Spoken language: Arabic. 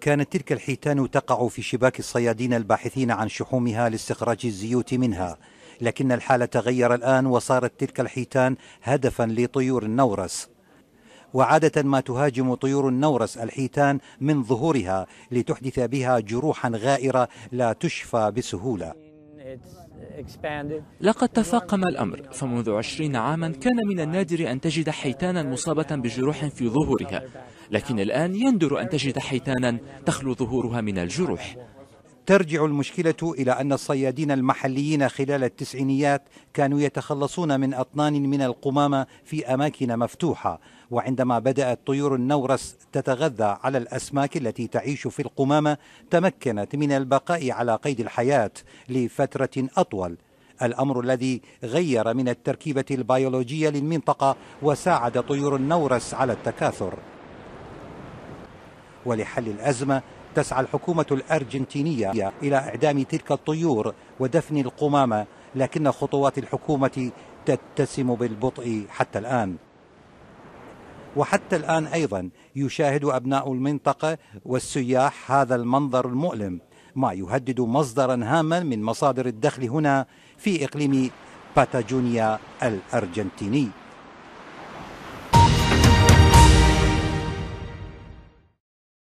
كانت تلك الحيتان تقع في شباك الصيادين الباحثين عن شحومها لاستخراج الزيوت منها لكن الحال تغير الآن وصارت تلك الحيتان هدفا لطيور النورس وعادة ما تهاجم طيور النورس الحيتان من ظهورها لتحدث بها جروحا غائرة لا تشفى بسهولة لقد تفاقم الأمر فمنذ عشرين عاما كان من النادر أن تجد حيتانا مصابة بجروح في ظهورها لكن الآن يندر أن تجد حيتانا تخلو ظهورها من الجروح ترجع المشكلة إلى أن الصيادين المحليين خلال التسعينيات كانوا يتخلصون من أطنان من القمامة في أماكن مفتوحة وعندما بدأت طيور النورس تتغذى على الأسماك التي تعيش في القمامة تمكنت من البقاء على قيد الحياة لفترة أطول الأمر الذي غير من التركيبة البيولوجية للمنطقة وساعد طيور النورس على التكاثر ولحل الأزمة تسعى الحكومة الأرجنتينية إلى إعدام تلك الطيور ودفن القمامة لكن خطوات الحكومة تتسم بالبطء حتى الآن وحتى الآن أيضا يشاهد أبناء المنطقة والسياح هذا المنظر المؤلم ما يهدد مصدرا هاما من مصادر الدخل هنا في إقليم باتاجونيا الأرجنتيني